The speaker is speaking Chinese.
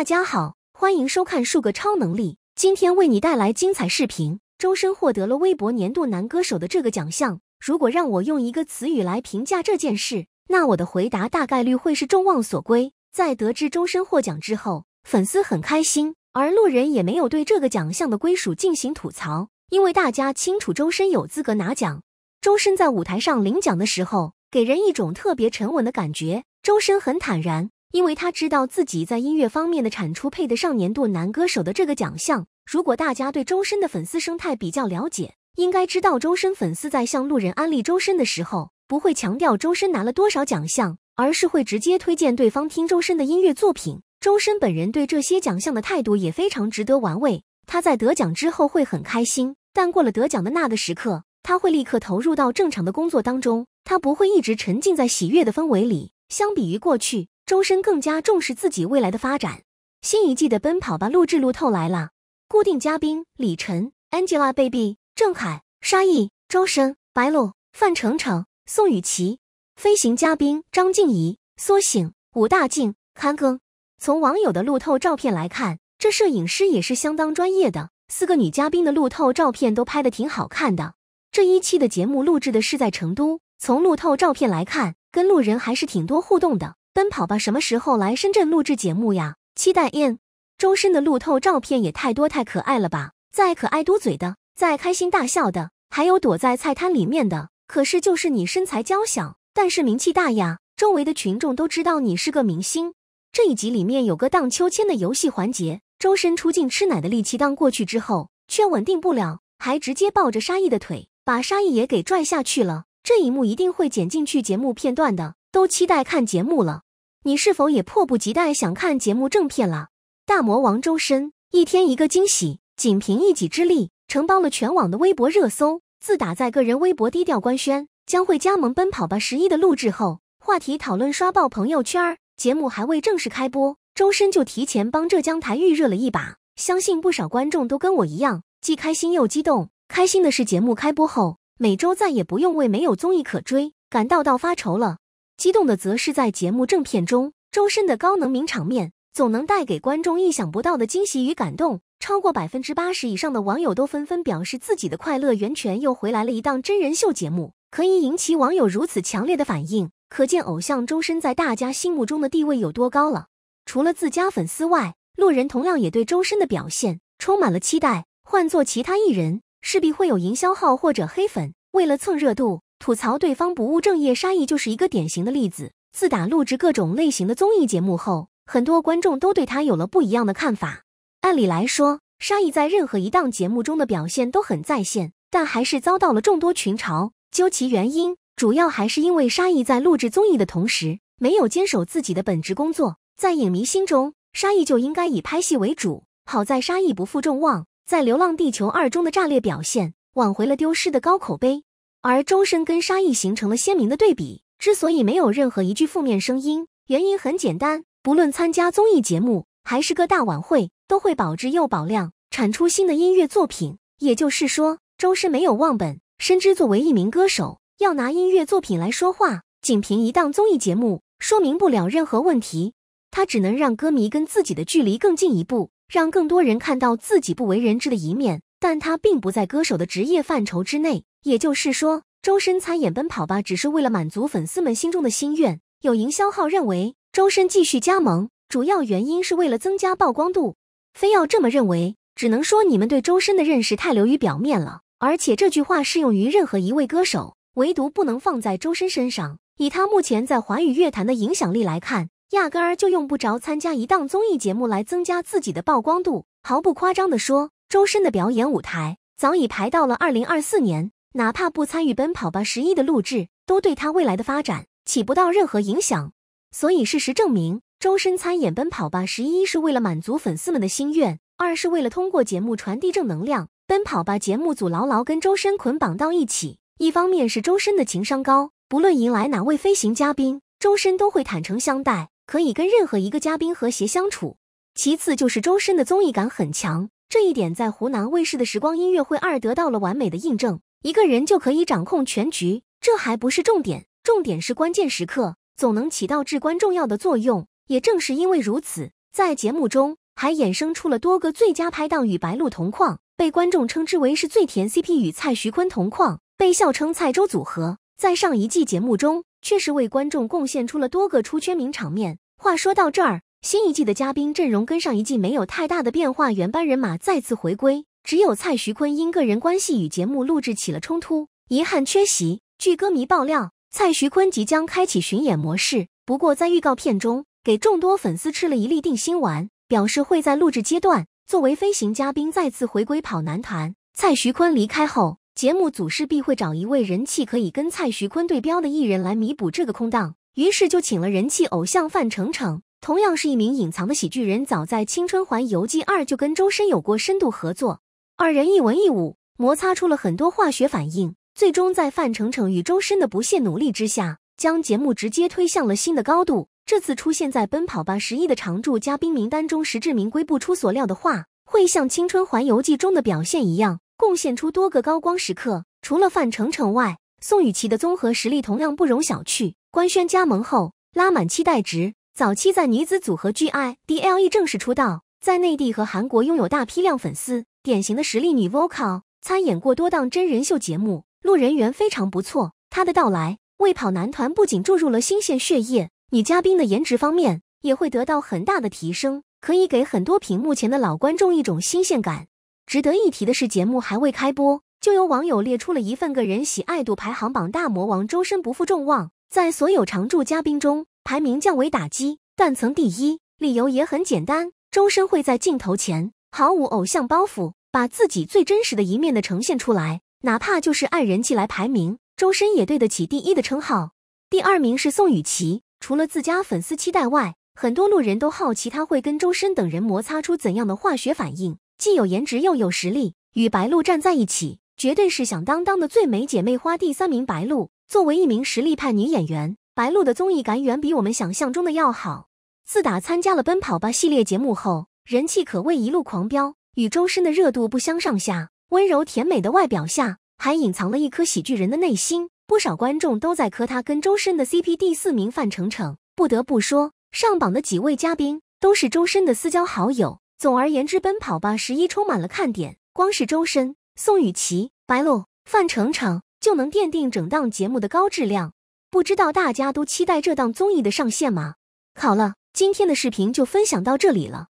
大家好，欢迎收看数个超能力。今天为你带来精彩视频。周深获得了微博年度男歌手的这个奖项。如果让我用一个词语来评价这件事，那我的回答大概率会是众望所归。在得知周深获奖之后，粉丝很开心，而路人也没有对这个奖项的归属进行吐槽，因为大家清楚周深有资格拿奖。周深在舞台上领奖的时候，给人一种特别沉稳的感觉。周深很坦然。因为他知道自己在音乐方面的产出配得上年度男歌手的这个奖项。如果大家对周深的粉丝生态比较了解，应该知道周深粉丝在向路人安利周深的时候，不会强调周深拿了多少奖项，而是会直接推荐对方听周深的音乐作品。周深本人对这些奖项的态度也非常值得玩味。他在得奖之后会很开心，但过了得奖的那个时刻，他会立刻投入到正常的工作当中。他不会一直沉浸在喜悦的氛围里。相比于过去。周深更加重视自己未来的发展。新一季的《奔跑吧》录制路透来了，固定嘉宾李晨、Angelababy、郑恺、沙溢、周深、白鹿、范丞丞、宋雨琦；飞行嘉宾张婧仪、苏醒、武大靖、韩庚。从网友的路透照片来看，这摄影师也是相当专业的。四个女嘉宾的路透照片都拍的挺好看的。这一期的节目录制的是在成都，从路透照片来看，跟路人还是挺多互动的。奔跑吧，什么时候来深圳录制节目呀？期待！in。周深的路透照片也太多太可爱了吧！再可爱嘟嘴的，再开心大笑的，还有躲在菜摊里面的。可是就是你身材娇小，但是名气大呀，周围的群众都知道你是个明星。这一集里面有个荡秋千的游戏环节，周深出尽吃奶的力气荡过去之后，却稳定不了，还直接抱着沙溢的腿，把沙溢也给拽下去了。这一幕一定会剪进去节目片段的。都期待看节目了，你是否也迫不及待想看节目正片了？大魔王周深一天一个惊喜，仅凭一己之力承包了全网的微博热搜。自打在个人微博低调官宣将会加盟《奔跑吧》十一的录制后，话题讨论刷爆朋友圈儿。节目还未正式开播，周深就提前帮浙江台预热了一把。相信不少观众都跟我一样，既开心又激动。开心的是，节目开播后，每周再也不用为没有综艺可追感到到发愁了。激动的则是在节目正片中，周深的高能名场面总能带给观众意想不到的惊喜与感动。超过百分之八十以上的网友都纷纷表示自己的快乐源泉又回来了一档真人秀节目，可以引起网友如此强烈的反应，可见偶像周深在大家心目中的地位有多高了。除了自家粉丝外，路人同样也对周深的表现充满了期待。换做其他艺人，势必会有营销号或者黑粉为了蹭热度。吐槽对方不务正业，沙溢就是一个典型的例子。自打录制各种类型的综艺节目后，很多观众都对他有了不一样的看法。按理来说，沙溢在任何一档节目中的表现都很在线，但还是遭到了众多群嘲。究其原因，主要还是因为沙溢在录制综艺的同时，没有坚守自己的本职工作。在影迷心中，沙溢就应该以拍戏为主。好在沙溢不负众望，在《流浪地球二》中的炸裂表现，挽回了丢失的高口碑。而周深跟沙溢形成了鲜明的对比。之所以没有任何一句负面声音，原因很简单：不论参加综艺节目还是各大晚会，都会保质又保量产出新的音乐作品。也就是说，周深没有忘本，深知作为一名歌手，要拿音乐作品来说话。仅凭一档综艺节目，说明不了任何问题。他只能让歌迷跟自己的距离更近一步，让更多人看到自己不为人知的一面。但他并不在歌手的职业范畴之内。也就是说，周深参演《奔跑吧》只是为了满足粉丝们心中的心愿。有营销号认为，周深继续加盟主要原因是为了增加曝光度。非要这么认为，只能说你们对周深的认识太流于表面了。而且这句话适用于任何一位歌手，唯独不能放在周深身上。以他目前在华语乐坛的影响力来看，压根儿就用不着参加一档综艺节目来增加自己的曝光度。毫不夸张地说，周深的表演舞台早已排到了二零二四年。哪怕不参与《奔跑吧十一》的录制，都对他未来的发展起不到任何影响。所以事实证明，周深参演《奔跑吧十一》是为了满足粉丝们的心愿，二是为了通过节目传递正能量。《奔跑吧》节目组牢牢跟周深捆绑到一起，一方面是周深的情商高，不论迎来哪位飞行嘉宾，周深都会坦诚相待，可以跟任何一个嘉宾和谐相处。其次就是周深的综艺感很强，这一点在湖南卫视的《时光音乐会二》得到了完美的印证。一个人就可以掌控全局，这还不是重点，重点是关键时刻总能起到至关重要的作用。也正是因为如此，在节目中还衍生出了多个最佳拍档，与白鹿同框被观众称之为是最甜 CP，与蔡徐坤同框被笑称蔡周组合。在上一季节目中，确实为观众贡献出了多个出圈名场面。话说到这儿，新一季的嘉宾阵容跟上一季没有太大的变化，原班人马再次回归。只有蔡徐坤因个人关系与节目录制起了冲突，遗憾缺席。据歌迷爆料，蔡徐坤即将开启巡演模式，不过在预告片中给众多粉丝吃了一粒定心丸，表示会在录制阶段作为飞行嘉宾再次回归跑男团。蔡徐坤离开后，节目组势必会找一位人气可以跟蔡徐坤对标的艺人来弥补这个空档，于是就请了人气偶像范丞丞，同样是一名隐藏的喜剧人，早在《青春环游记二》就跟周深有过深度合作。二人一文一武，摩擦出了很多化学反应，最终在范丞丞与周深的不懈努力之下，将节目直接推向了新的高度。这次出现在《奔跑吧，十一》的常驻嘉宾名单中，实至名归。不出所料的话，会像《青春环游记》中的表现一样，贡献出多个高光时刻。除了范丞丞外，宋雨琦的综合实力同样不容小觑。官宣加盟后，拉满期待值。早期在女子组合 G I D L E 正式出道，在内地和韩国拥有大批量粉丝。典型的实力女 Vocal，参演过多档真人秀节目，路人缘非常不错。她的到来为跑男团不仅注入了新鲜血液，女嘉宾的颜值方面也会得到很大的提升，可以给很多屏幕前的老观众一种新鲜感。值得一提的是，节目还未开播，就有网友列出了一份个人喜爱度排行榜。大魔王周深不负众望，在所有常驻嘉宾中排名降为打击，断层第一。理由也很简单，周深会在镜头前。毫无偶像包袱，把自己最真实的一面的呈现出来，哪怕就是按人气来排名，周深也对得起第一的称号。第二名是宋雨琦，除了自家粉丝期待外，很多路人都好奇她会跟周深等人摩擦出怎样的化学反应。既有颜值又有实力，与白鹿站在一起，绝对是响当当的最美姐妹花。第三名白鹿，作为一名实力派女演员，白鹿的综艺感远比我们想象中的要好。自打参加了《奔跑吧》系列节目后。人气可谓一路狂飙，与周深的热度不相上下。温柔甜美的外表下，还隐藏了一颗喜剧人的内心。不少观众都在磕他跟周深的 CP。第四名范丞丞，不得不说，上榜的几位嘉宾都是周深的私交好友。总而言之，《奔跑吧十一》充满了看点，光是周深、宋雨琦、白鹿、范丞丞就能奠定整档节目的高质量。不知道大家都期待这档综艺的上线吗？好了，今天的视频就分享到这里了。